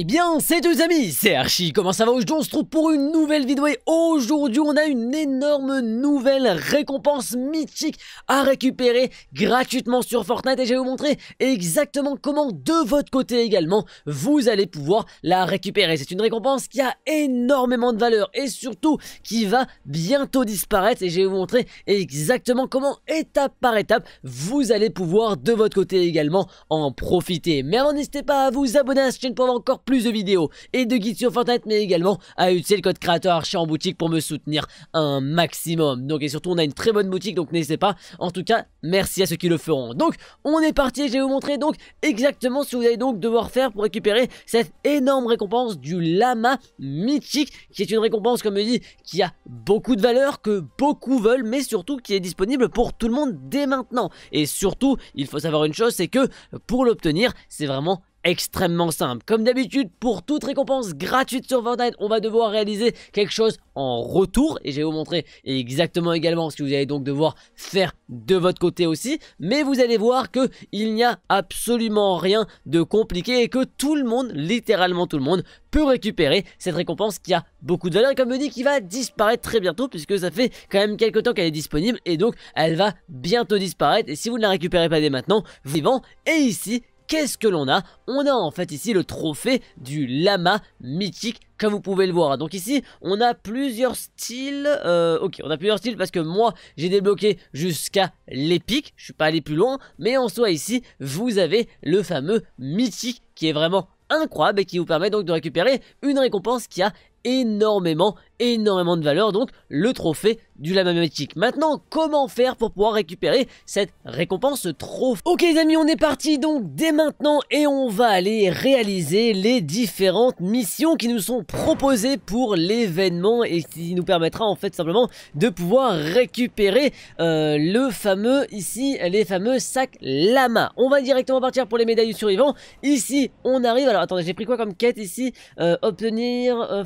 Et eh bien, c'est les amis, c'est Archie, comment ça va Aujourd'hui on se trouve pour une nouvelle vidéo et aujourd'hui on a une énorme nouvelle récompense mythique à récupérer gratuitement sur Fortnite et je vais vous montrer exactement comment de votre côté également vous allez pouvoir la récupérer. C'est une récompense qui a énormément de valeur et surtout qui va bientôt disparaître et je vais vous montrer exactement comment étape par étape vous allez pouvoir de votre côté également en profiter. Mais avant n'hésitez pas à vous abonner à cette chaîne pour avoir encore plus de vidéos et de guides sur Fortnite, mais également à utiliser le code créateur Archer en boutique pour me soutenir un maximum. Donc, et surtout, on a une très bonne boutique, donc n'hésitez pas. En tout cas, merci à ceux qui le feront. Donc, on est parti. Je vais vous montrer donc exactement ce que vous allez donc devoir faire pour récupérer cette énorme récompense du lama mythique, qui est une récompense, comme je dis, qui a beaucoup de valeur, que beaucoup veulent, mais surtout qui est disponible pour tout le monde dès maintenant. Et surtout, il faut savoir une chose, c'est que pour l'obtenir, c'est vraiment extrêmement simple. Comme d'habitude, pour toute récompense gratuite sur Fortnite, on va devoir réaliser quelque chose en retour. Et je vais vous montrer exactement également ce que vous allez donc devoir faire de votre côté aussi. Mais vous allez voir que il n'y a absolument rien de compliqué et que tout le monde, littéralement tout le monde, peut récupérer cette récompense qui a beaucoup de valeur et comme je dit qui va disparaître très bientôt puisque ça fait quand même quelques temps qu'elle est disponible et donc elle va bientôt disparaître et si vous ne la récupérez pas dès maintenant, vivant et ici qu'est-ce que l'on a On a en fait ici le trophée du lama mythique comme vous pouvez le voir. Donc ici, on a plusieurs styles. Euh, ok, on a plusieurs styles parce que moi, j'ai débloqué jusqu'à l'épique. Je suis pas allé plus loin. Mais en soit ici, vous avez le fameux mythique qui est vraiment incroyable et qui vous permet donc de récupérer une récompense qui a énormément, énormément de valeur, donc le trophée du lama mythique. Maintenant, comment faire pour pouvoir récupérer cette récompense trophée Ok les amis, on est parti donc dès maintenant et on va aller réaliser les différentes missions qui nous sont proposées pour l'événement et qui nous permettra en fait simplement de pouvoir récupérer euh, le fameux, ici, les fameux sacs lama. On va directement partir pour les médailles du survivant, Ici, on arrive, alors attendez, j'ai pris quoi comme quête ici euh, Obtenir, euh,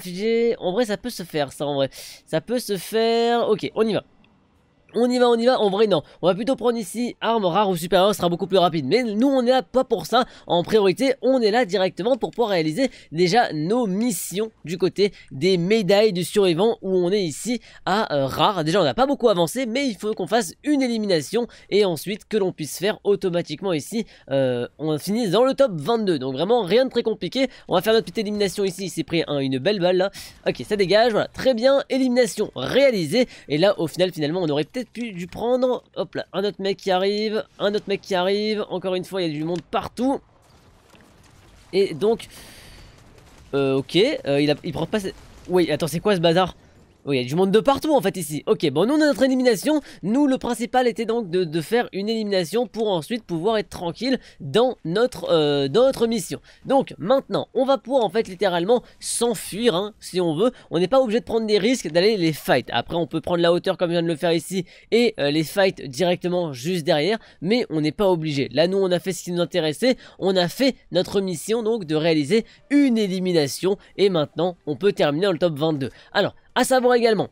en vrai, ça peut se faire, ça, en vrai. Ça peut se faire. Ok, on y va. On y va, on y va, en vrai non. On va plutôt prendre ici arme rare ou supérieure, ce sera beaucoup plus rapide. Mais nous on est là pas pour ça, en priorité on est là directement pour pouvoir réaliser déjà nos missions du côté des médailles du survivant où on est ici à euh, rare. Déjà on n'a pas beaucoup avancé mais il faut qu'on fasse une élimination et ensuite que l'on puisse faire automatiquement ici, euh, on finit dans le top 22. Donc vraiment rien de très compliqué, on va faire notre petite élimination ici, il s'est pris hein, une belle balle là. Ok ça dégage, voilà, très bien, élimination réalisée et là au final finalement on aurait depuis du prendre... Hop là, un autre mec qui arrive, un autre mec qui arrive. Encore une fois, il y a du monde partout. Et donc... Euh, ok, euh, il, il prend pas... Oui, attends, c'est quoi ce bazar oui, il y a du monde de partout en fait ici. Ok, bon, nous on a notre élimination. Nous, le principal était donc de, faire une élimination pour ensuite pouvoir être tranquille euh, dans notre, mission. Donc maintenant, on va pouvoir en fait littéralement s'enfuir hein, si on veut. On n'est pas obligé de prendre des risques d'aller les fight. Après, on peut prendre la hauteur comme je viens de le faire ici et euh, les fight directement juste derrière. Mais on n'est pas obligé. Là, nous, on a fait ce qui nous intéressait. On a fait notre mission donc de réaliser une élimination. Et maintenant, on peut terminer dans le top 22. Alors, à savoir également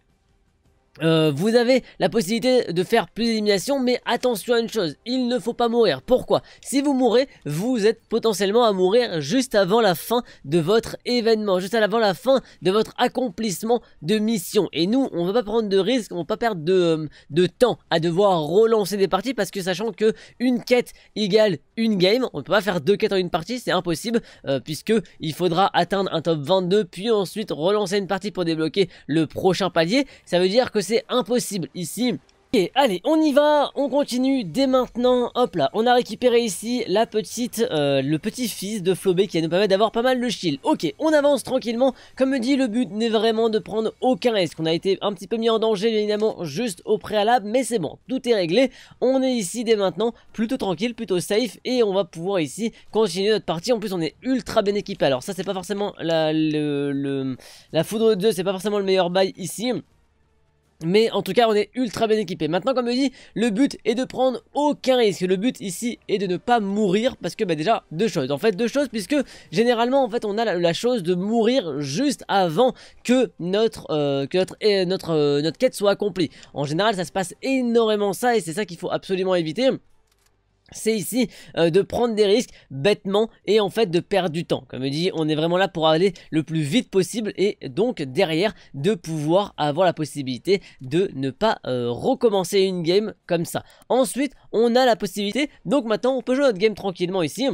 euh, vous avez la possibilité de faire plus d'éliminations, mais attention à une chose, il ne faut pas mourir. Pourquoi Si vous mourrez, vous êtes potentiellement à mourir juste avant la fin de votre événement, juste avant la fin de votre accomplissement de mission. Et nous, on ne va pas prendre de risques, on ne va pas perdre euh, de, temps à devoir relancer des parties, parce que sachant que une quête égale une game, on ne peut pas faire deux quêtes en une partie, c'est impossible, euh, puisque il faudra atteindre un top 22, puis ensuite relancer une partie pour débloquer le prochain palier. Ça veut dire que c'est impossible ici. Ok, allez, on y va, on continue dès maintenant. Hop là, on a récupéré ici la petite, euh, le petit fils de Flobé qui va nous permettre d'avoir pas mal de shield. Ok, on avance tranquillement. Comme me dit, le but n'est vraiment de prendre aucun risque. On a été un petit peu mis en danger, évidemment, juste au préalable, mais c'est bon, tout est réglé. On est ici dès maintenant, plutôt tranquille, plutôt safe, et on va pouvoir ici continuer notre partie. En plus, on est ultra bien équipé. Alors ça, c'est pas forcément la, la foudre de c'est pas forcément le meilleur bail ici. Mais en tout cas, on est ultra bien équipé. Maintenant, comme je dis, le but est de prendre aucun risque. Le but ici est de ne pas mourir parce que bah, déjà, deux choses. En fait, deux choses puisque généralement, en fait, on a la, chose de mourir juste avant que notre, euh, notre, euh, euh, notre quête soit accomplie. En général, ça se passe énormément ça et c'est ça qu'il faut absolument éviter c'est ici euh, de prendre des risques bêtement et en fait de perdre du temps. Comme je dis, on est vraiment là pour aller le plus vite possible et donc derrière de pouvoir avoir la possibilité de ne pas euh, recommencer une game comme ça. Ensuite, on a la possibilité, donc maintenant on peut jouer notre game tranquillement ici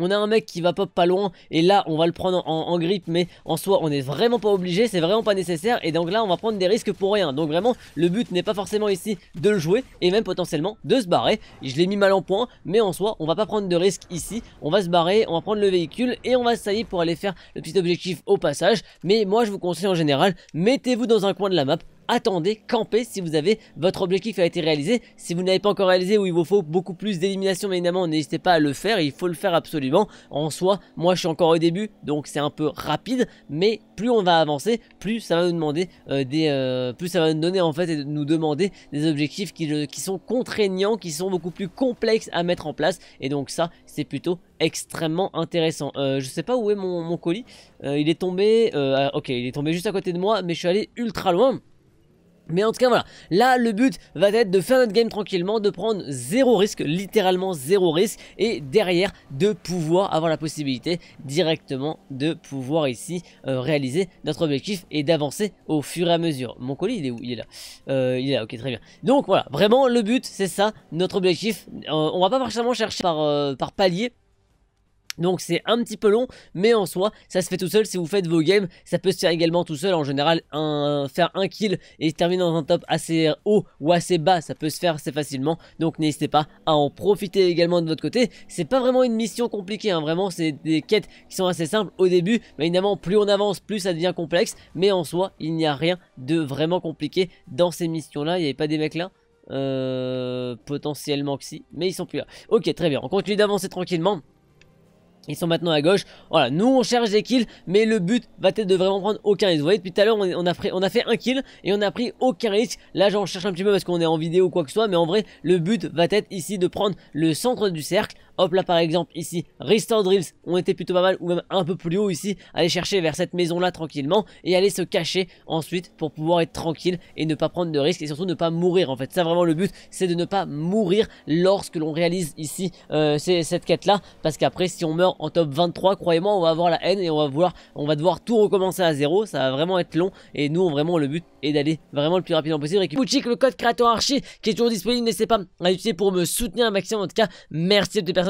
on a un mec qui va pop pas loin et là on va le prendre en, grippe mais en soi on n'est vraiment pas obligé, c'est vraiment pas nécessaire et donc là on va prendre des risques pour rien. Donc vraiment le but n'est pas forcément ici de le jouer et même potentiellement de se barrer. Je l'ai mis mal en point mais en soi on va pas prendre de risques ici, on va se barrer, on va prendre le véhicule et on va salir pour aller faire le petit objectif au passage. Mais moi je vous conseille en général, mettez-vous dans un coin de la map, attendez, campez si vous avez votre objectif a été réalisé. Si vous n'avez pas encore réalisé ou il vous faut beaucoup plus d'élimination, évidemment, n'hésitez pas à le faire. Il faut le faire absolument. En soi, moi je suis encore au début, donc c'est un peu rapide. Mais plus on va avancer, plus ça va nous demander euh, des, euh, plus ça va nous donner en fait et nous demander des objectifs euh, qui, sont contraignants, qui sont beaucoup plus complexes à mettre en place. Et donc ça, c'est plutôt extrêmement intéressant. Je je sais pas où est mon, colis. il est tombé. ok, il est tombé juste à côté de moi, mais je suis allé ultra loin. Mais en tout cas voilà, là le but va être de faire notre game tranquillement, de prendre zéro risque, littéralement zéro risque, et derrière de pouvoir avoir la possibilité directement de pouvoir ici euh, réaliser notre objectif et d'avancer au fur et à mesure. Mon colis il est où Il est là. Euh, il est là, ok très bien. Donc voilà, vraiment le but c'est ça, notre objectif. Euh, on va pas forcément chercher par, par palier, donc c'est un petit peu long, mais en soi, ça se fait tout seul. Si vous faites vos games, ça peut se faire également tout seul. En général, faire un kill et terminer dans un top assez haut ou assez bas, ça peut se faire assez facilement. Donc n'hésitez pas à en profiter également de votre côté. C'est pas vraiment une mission compliquée, hein. vraiment, c'est des quêtes qui sont assez simples au début. Mais évidemment, plus on avance, plus ça devient complexe. Mais en soi, il n'y a rien de vraiment compliqué dans ces missions-là. Il n'y avait pas des mecs là euh, potentiellement que si, mais ils sont plus là. Ok, très bien, on continue d'avancer tranquillement. Ils sont maintenant à gauche. Voilà, nous on cherche des kills, mais le but va être de vraiment prendre aucun risque. Vous voyez, depuis tout à l'heure, on, a on a fait un kill et on a pris aucun risque. Là, j'en cherche un petit peu parce qu'on est en vidéo ou quoi que ce soit, mais en vrai, le but va être ici de prendre le centre du cercle Hop là par exemple ici, Restore Drills ont été plutôt pas mal ou même un peu plus haut ici. Aller chercher vers cette maison là tranquillement et aller se cacher ensuite pour pouvoir être tranquille et ne pas prendre de risques et surtout ne pas mourir en fait. Ça vraiment le but c'est de ne pas mourir lorsque l'on réalise ici euh, cette quête là parce qu'après si on meurt en top 23 croyez-moi on va avoir la haine et on va on va devoir tout recommencer à zéro ça va vraiment être long et nous vraiment le but est d'aller vraiment le plus rapidement possible et le code créateur archi qui est toujours disponible n'hésitez pas à l'utiliser pour me soutenir un maximum en tout cas merci de personnes